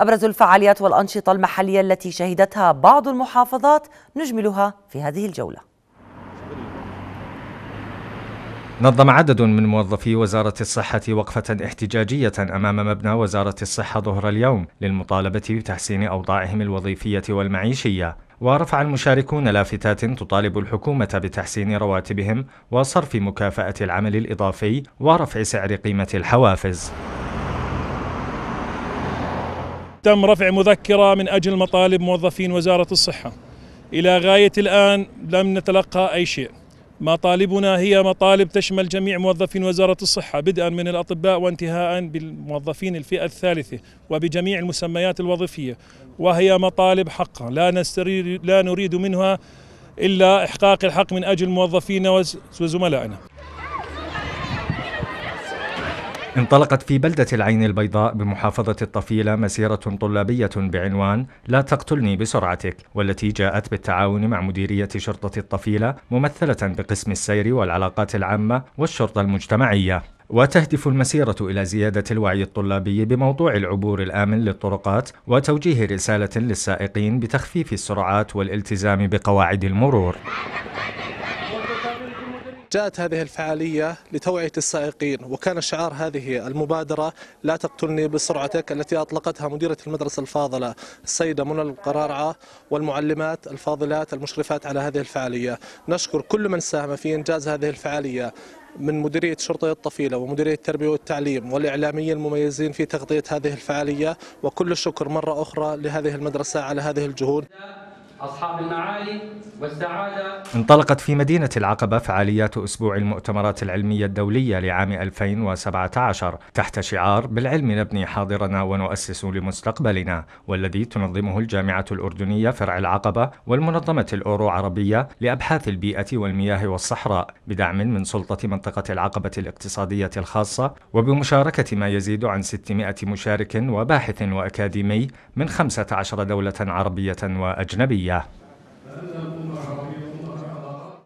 أبرز الفعاليات والأنشطة المحلية التي شهدتها بعض المحافظات نجملها في هذه الجولة نظم عدد من موظفي وزارة الصحة وقفة احتجاجية أمام مبنى وزارة الصحة ظهر اليوم للمطالبة بتحسين أوضاعهم الوظيفية والمعيشية ورفع المشاركون لافتات تطالب الحكومة بتحسين رواتبهم وصرف مكافأة العمل الإضافي ورفع سعر قيمة الحوافز تم رفع مذكرة من أجل مطالب موظفين وزارة الصحة إلى غاية الآن لم نتلقى أي شيء مطالبنا هي مطالب تشمل جميع موظفين وزارة الصحة بدءا من الأطباء وانتهاء بالموظفين الفئة الثالثة وبجميع المسميات الوظيفية وهي مطالب حقا لا, نستريد لا نريد منها إلا إحقاق الحق من أجل موظفينا وزملائنا انطلقت في بلدة العين البيضاء بمحافظة الطفيلة مسيرة طلابية بعنوان لا تقتلني بسرعتك والتي جاءت بالتعاون مع مديرية شرطة الطفيلة ممثلة بقسم السير والعلاقات العامة والشرطة المجتمعية وتهدف المسيرة إلى زيادة الوعي الطلابي بموضوع العبور الآمن للطرقات وتوجيه رسالة للسائقين بتخفيف السرعات والالتزام بقواعد المرور جاءت هذه الفعالية لتوعية السائقين وكان شعار هذه المبادرة لا تقتلني بسرعتك التي أطلقتها مديرة المدرسة الفاضلة السيدة منى القرارعة والمعلمات الفاضلات المشرفات على هذه الفعالية نشكر كل من ساهم في إنجاز هذه الفعالية من مديرية شرطة الطفيلة ومديرية التربية والتعليم والإعلاميين المميزين في تغطية هذه الفعالية وكل الشكر مرة أخرى لهذه المدرسة على هذه الجهود أصحاب المعالي والسعادة انطلقت في مدينة العقبة فعاليات أسبوع المؤتمرات العلمية الدولية لعام 2017 تحت شعار بالعلم نبني حاضرنا ونؤسس لمستقبلنا والذي تنظمه الجامعة الأردنية فرع العقبة والمنظمة الأورو عربية لأبحاث البيئة والمياه والصحراء بدعم من سلطة منطقة العقبة الاقتصادية الخاصة وبمشاركة ما يزيد عن 600 مشارك وباحث وأكاديمي من 15 دولة عربية وأجنبية العربية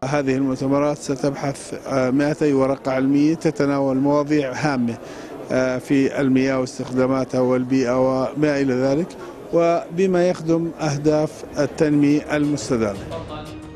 هذه المؤتمرات ستبحث 200 آه، ورقة علمية تتناول مواضيع هامة آه، في المياه واستخداماتها والبيئة وما إلى ذلك وبما يخدم أهداف التنمية المستدامة